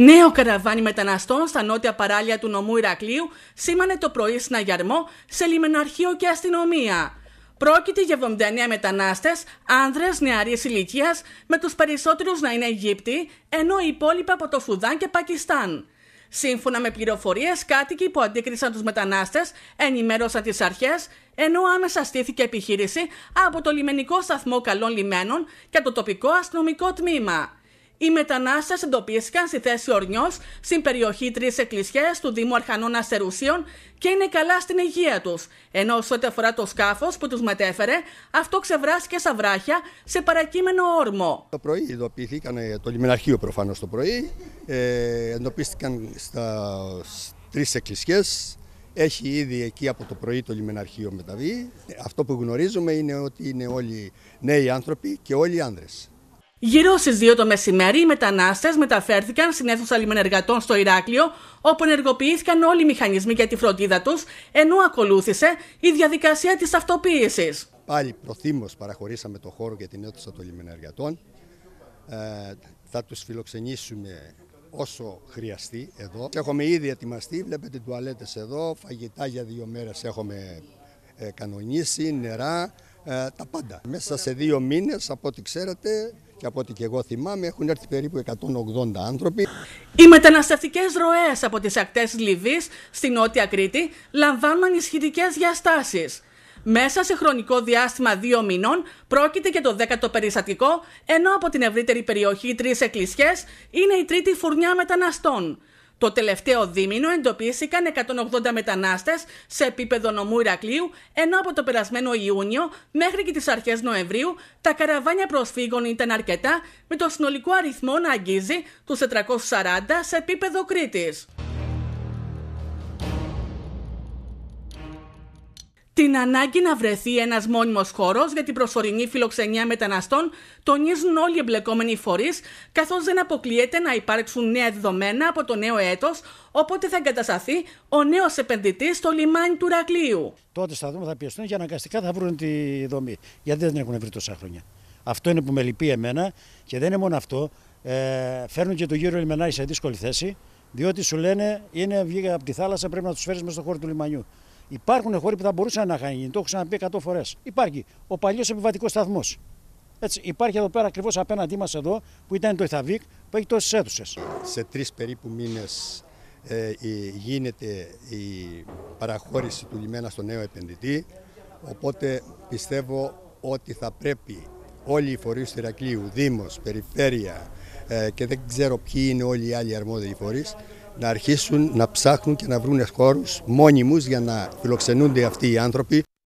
Νέο καραβάνι μεταναστών στα νότια παράλια του νομού Ηρακλείου σήμανε το πρωί στην Αγιαρμό σε λιμεναρχείο και αστυνομία. Πρόκειται για 79 μετανάστες, άνδρες νεαρής ηλικίας, με τους περισσότερους να είναι Αιγύπτιοι, ενώ οι υπόλοιποι από το Σουδάν και Πακιστάν. Σύμφωνα με πληροφορίες, κάτοικοι που αντίκρισαν τους μετανάστες ενημέρωσαν τις αρχές, ενώ άμεσα στήθηκε επιχείρηση από το λιμενικό σταθμό Καλών Λιμένων και το τοπικό αστυνομικό τμήμα. Οι μετανάστες εντοπίστηκαν στη θέση Ορνιός, στην περιοχή Τρεις Εκκλησιές του Δήμου Αρχανών Αστερουσίων και είναι καλά στην υγεία τους. Ενώ σε ό,τι αφορά το σκάφος που τους μετέφερε, αυτό ξεβράστηκε στα βράχια σε παρακείμενο όρμο. Το πρωί ειδοποιηθήκαν ε, το λιμεναρχείο προφανώς το πρωί. Ε, εντοπίστηκαν στα τρεις εκκλησιές. Έχει ήδη εκεί από το πρωί το λιμεναρχείο μεταβεί. Αυτό που γνωρίζουμε είναι ότι είναι όλοι νέοι άνθρωποι και όλοι άνδρες. Γύρω στις 2 το μεσημέρι, οι μετανάστες μεταφέρθηκαν στην αίθουσα λιμενεργατών στο Ηράκλειο, όπου ενεργοποιήθηκαν όλοι οι μηχανισμοί για τη φροντίδα τους, ενώ ακολούθησε η διαδικασία της αυτοποίησης. Πάλι προθύμως παραχωρήσαμε το χώρο για την αίθουσα των λιμενεργατών. Ε, θα τους φιλοξενήσουμε όσο χρειαστεί εδώ. Έχουμε ήδη ετοιμαστεί, βλέπετε τουαλέτες εδώ, φαγητά για δύο μέρες έχουμε ε, κανονίσει, νερά, ε, τα πάντα. Μέσα σε δύο μήνες, από ό,τι ξέρετε, και από ό,τι και εγώ θυμάμαι έχουν έρθει περίπου 180 άνθρωποι. Οι μεταναστευτικές ροές από τις ακτές Λιβύης στη Νότια Κρήτη λαμβάνουν ανισχυτικέ διαστάσεις. Μέσα σε χρονικό διάστημα δύο μηνών πρόκειται και το δέκατο περιστατικό, ενώ από την ευρύτερη περιοχή τρεις εκκλησιές είναι η τρίτη φουρνιά μεταναστών. Το τελευταίο δίμηνο εντοπίστηκαν 180 μετανάστες σε επίπεδο νομού Ηρακλείου, ενώ από το περασμένο Ιούνιο μέχρι και τις αρχές Νοεμβρίου τα καραβάνια προσφύγων ήταν αρκετά, με το συνολικό αριθμό να αγγίζει τους 440 σε επίπεδο Κρήτης. Την ανάγκη να βρεθεί ένας μόνιμος χώρος για την προσωρινή φιλοξενία μεταναστών τονίζουν όλοι οι εμπλεκόμενοι φορείς, καθώς δεν αποκλείεται να υπάρξουν νέα δεδομένα από το νέο έτος, όποτε θα εγκατασταθεί ο νέος επενδυτής στο λιμάνι του Ρακλείου. Τότε στα δούμε θα πιεστούν και αναγκαστικά θα βρουν τη δομή. Γιατί δεν έχουν βρει τόσα χρόνια. Αυτό είναι που με λυπεί εμένα και δεν είναι μόνο αυτό. Ε, φέρνουν και το γύρο λιμενάρι σε δύσκολη θέση, διότι σου λένε είναι βγήκα από τη θάλασσα, πρέπει να τους φέρεις μέσα στο χώρο του λιμανιού. Υπάρχουν χώροι που θα μπορούσαν να είχαν γίνει, το έχω ξαναπεί 100 φορές. Υπάρχει ο παλιός επιβατικός σταθμός. Έτσι, υπάρχει εδώ πέρα ακριβώς απέναντί μας εδώ που ήταν το Ιθαβίκ που έχει τόσες αίθουσες. Σε τρεις περίπου μήνες ε, γίνεται η παραχώρηση του λιμένα στο νέο επενδυτή. Οπότε πιστεύω ότι θα πρέπει όλοι οι φορείς του Ηρακλείου, Δήμος, Περιφέρεια ε, και δεν ξέρω ποιοι είναι όλοι οι άλλοι αρμόδιοι φορείς, να αρχίσουν να ψάχνουν και να βρουν χώρους μόνιμους για να φιλοξενούνται αυτοί οι άνθρωποι.